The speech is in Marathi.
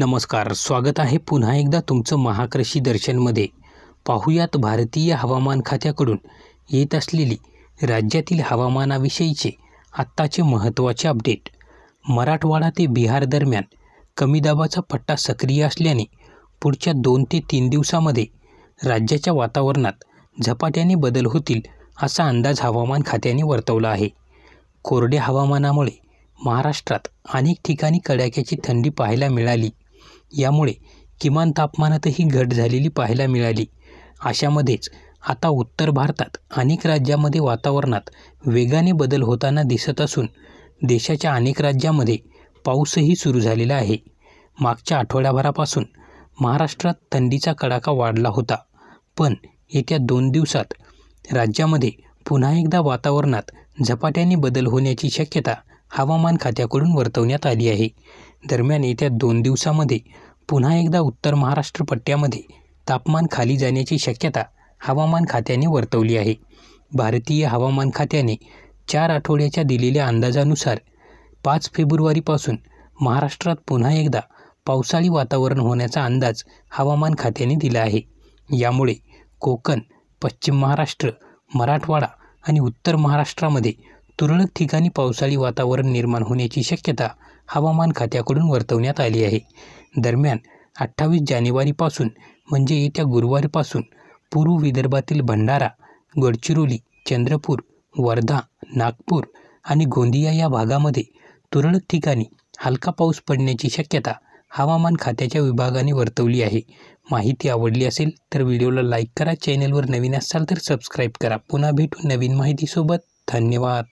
नमस्कार स्वागत आहे पुन्हा एकदा तुमचं महाकृषी दर्शनमध्ये पाहुयात भारतीय हवामान खात्याकडून येत असलेली राज्यातील हवामानाविषयीचे आत्ताचे महत्त्वाचे अपडेट मराठवाडा ते बिहार दरम्यान कमी दाबाचा पट्टा सक्रिय असल्याने पुढच्या दोन ते तीन दिवसामध्ये राज्याच्या वातावरणात झपाट्याने बदल होतील असा अंदाज हवामान खात्याने वर्तवला आहे कोरड्या हवामानामुळे महाराष्ट्रात अनेक ठिकाणी कडाक्याची थंडी पाहायला मिळाली यामुळे किमान तापमानातही घट झालेली पाहायला मिळाली अशामध्येच आता उत्तर भारतात अनेक राज्यामध्ये वातावरणात वेगाने बदल होताना दिसत असून देशाच्या अनेक राज्यामध्ये पाऊसही सुरू झालेला आहे मागच्या आठवड्याभरापासून महाराष्ट्रात थंडीचा कडाका वाढला होता पण येत्या दोन दिवसात राज्यामध्ये पुन्हा एकदा वातावरणात झपाट्याने बदल होण्याची शक्यता हवामान खात्याकडून वर्तवण्यात आली आहे दरम्यान येत्या दोन दिवसामध्ये पुन्हा एकदा उत्तर महाराष्ट्र पट्ट्यामध्ये तापमान खाली जाण्याची शक्यता हवामान खात्याने वर्तवली आहे भारतीय हवामान खात्याने चार आठवड्याच्या दिलेल्या अंदाजानुसार पाच फेब्रुवारीपासून महाराष्ट्रात पुन्हा एकदा पावसाळी वातावरण होण्याचा अंदाज हवामान खात्याने दिला आहे यामुळे कोकण पश्चिम महाराष्ट्र मराठवाडा आणि उत्तर महाराष्ट्रामध्ये तुरळक ठिकाणी पावसाळी वातावरण निर्माण होण्याची शक्यता हवामान खात्याकडून वर्तवण्यात आली आहे दरम्यान अठ्ठावीस जानेवारीपासून म्हणजे येत्या गुरुवारपासून पूर्व विदर्भातील भंडारा गडचिरोली चंद्रपूर वर्धा नागपूर आणि गोंदिया या भागामध्ये तुरळक ठिकाणी हलका पाऊस पडण्याची शक्यता हवामान खात्याच्या विभागाने वर्तवली आहे माहिती आवडली असेल तर व्हिडिओला लाईक करा चॅनलवर नवीन असाल तर सबस्क्राईब करा पुन्हा भेटू नवीन माहितीसोबत धन्यवाद